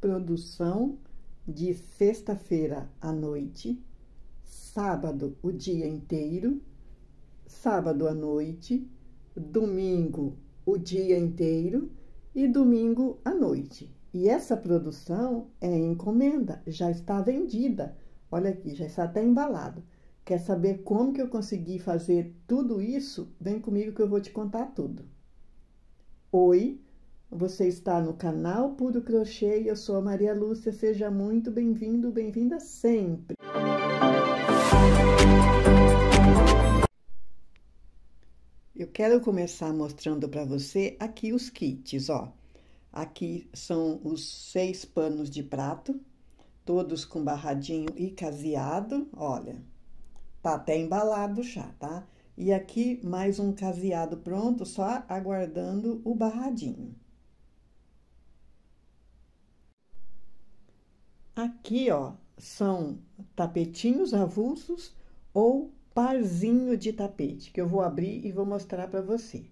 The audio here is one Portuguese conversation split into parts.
produção de sexta-feira à noite, sábado o dia inteiro, sábado à noite, domingo o dia inteiro e domingo à noite. E essa produção é encomenda, já está vendida. Olha aqui, já está até embalado. Quer saber como que eu consegui fazer tudo isso? Vem comigo que eu vou te contar tudo. Oi, você está no canal Puro Crochê e eu sou a Maria Lúcia. Seja muito bem-vindo, bem-vinda sempre. Eu quero começar mostrando para você aqui os kits, ó. Aqui são os seis panos de prato, todos com barradinho e caseado, olha. Tá até embalado já, tá? E aqui mais um caseado pronto, só aguardando o barradinho. Aqui, ó, são tapetinhos avulsos ou parzinho de tapete, que eu vou abrir e vou mostrar para você,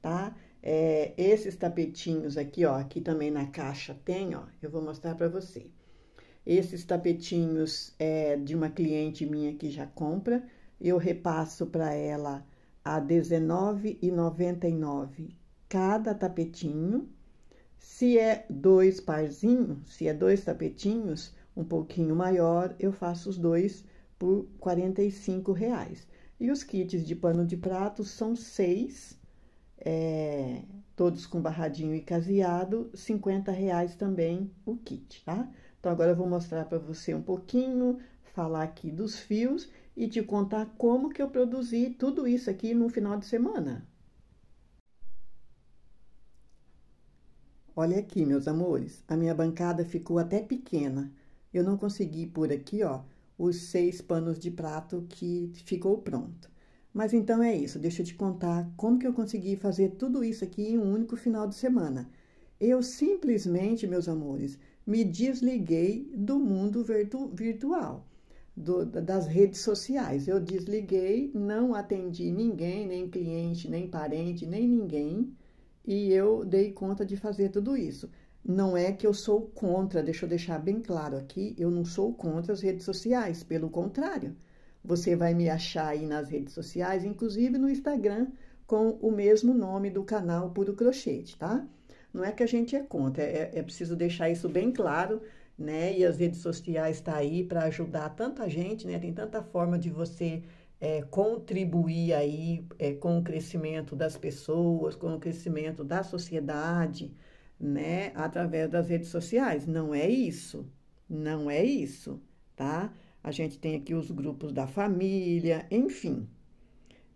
tá? É, esses tapetinhos aqui, ó, aqui também na caixa tem, ó, eu vou mostrar para você. Esses tapetinhos é de uma cliente minha que já compra, eu repasso para ela a R$19,99 cada tapetinho, se é dois parzinhos, se é dois tapetinhos, um pouquinho maior, eu faço os dois por R$ reais. E os kits de pano de prato são seis, é, todos com barradinho e caseado, R$ reais também o kit, tá? Então, agora eu vou mostrar para você um pouquinho, falar aqui dos fios e te contar como que eu produzi tudo isso aqui no final de semana. Olha aqui, meus amores, a minha bancada ficou até pequena. Eu não consegui pôr aqui, ó, os seis panos de prato que ficou pronto. Mas então é isso, deixa eu te contar como que eu consegui fazer tudo isso aqui em um único final de semana. Eu simplesmente, meus amores, me desliguei do mundo virtu virtual, do, das redes sociais. Eu desliguei, não atendi ninguém, nem cliente, nem parente, nem ninguém e eu dei conta de fazer tudo isso. Não é que eu sou contra, deixa eu deixar bem claro aqui, eu não sou contra as redes sociais, pelo contrário. Você vai me achar aí nas redes sociais, inclusive no Instagram, com o mesmo nome do canal Puro Crochete, tá? Não é que a gente é contra, é, é preciso deixar isso bem claro, né? E as redes sociais estão tá aí para ajudar tanta gente, né? Tem tanta forma de você é, contribuir aí é, com o crescimento das pessoas, com o crescimento da sociedade, né, através das redes sociais. Não é isso, não é isso, tá? A gente tem aqui os grupos da família, enfim.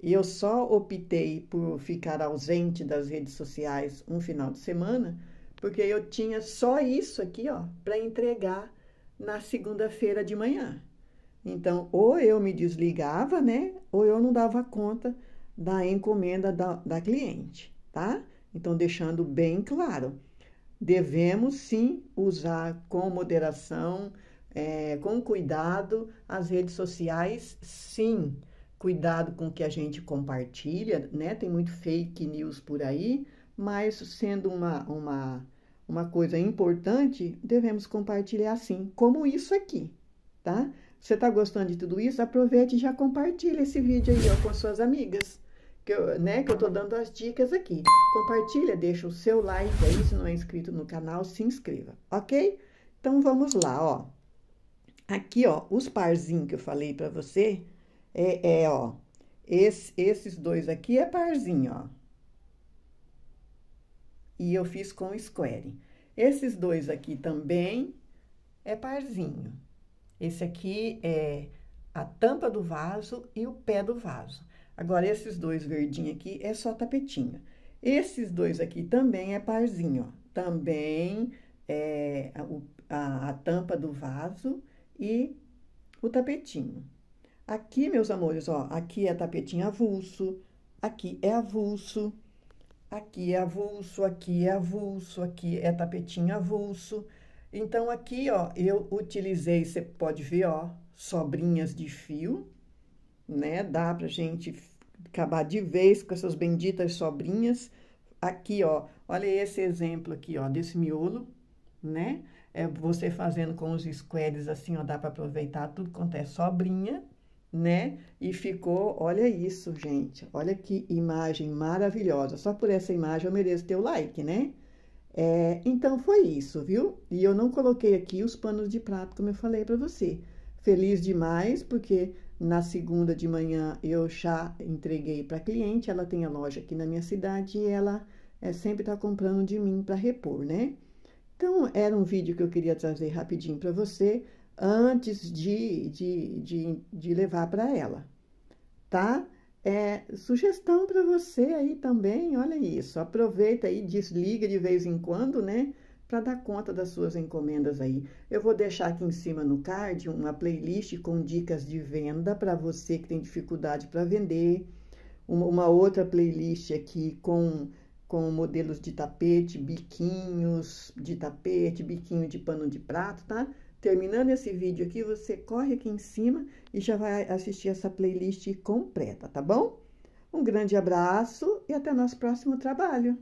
E eu só optei por ficar ausente das redes sociais um final de semana, porque eu tinha só isso aqui, ó, para entregar na segunda-feira de manhã. Então, ou eu me desligava, né? Ou eu não dava conta da encomenda da, da cliente, tá? Então, deixando bem claro, devemos sim usar com moderação, é, com cuidado as redes sociais, sim. Cuidado com o que a gente compartilha, né? Tem muito fake news por aí, mas sendo uma, uma, uma coisa importante, devemos compartilhar sim, como isso aqui, tá? você está gostando de tudo isso, aproveite e já compartilha esse vídeo aí ó, com suas amigas. Que eu, né, que eu tô dando as dicas aqui. Compartilha, deixa o seu like aí, se não é inscrito no canal, se inscreva, ok? Então, vamos lá, ó. Aqui, ó, os parzinhos que eu falei para você, é, é ó, esse, esses dois aqui é parzinho, ó. E eu fiz com square. Esses dois aqui também é parzinho. Esse aqui é a tampa do vaso e o pé do vaso. Agora, esses dois verdinhos aqui é só tapetinho. Esses dois aqui também é parzinho, ó. Também é a, a, a tampa do vaso e o tapetinho. Aqui, meus amores, ó, aqui é tapetinho avulso, aqui é avulso, aqui é avulso, aqui é avulso, aqui é tapetinho avulso. Então, aqui, ó, eu utilizei, você pode ver, ó, sobrinhas de fio, né? Dá pra gente acabar de vez com essas benditas sobrinhas. Aqui, ó, olha esse exemplo aqui, ó, desse miolo, né? É você fazendo com os squares assim, ó, dá pra aproveitar tudo quanto é sobrinha, né? E ficou, olha isso, gente. Olha que imagem maravilhosa. Só por essa imagem eu mereço teu like, né? É, então foi isso, viu? E eu não coloquei aqui os panos de prato, como eu falei para você. Feliz demais, porque na segunda de manhã eu já entreguei para cliente, ela tem a loja aqui na minha cidade e ela é, sempre está comprando de mim para repor, né? Então, era um vídeo que eu queria trazer rapidinho para você antes de, de, de, de levar para ela, tá? É, sugestão para você aí também, olha isso. Aproveita aí, desliga de vez em quando, né? Para dar conta das suas encomendas aí. Eu vou deixar aqui em cima no card uma playlist com dicas de venda para você que tem dificuldade para vender. Uma, uma outra playlist aqui com com modelos de tapete, biquinhos de tapete, biquinho de pano de prato, tá? terminando esse vídeo aqui, você corre aqui em cima e já vai assistir essa playlist completa, tá bom? Um grande abraço e até nosso próximo trabalho!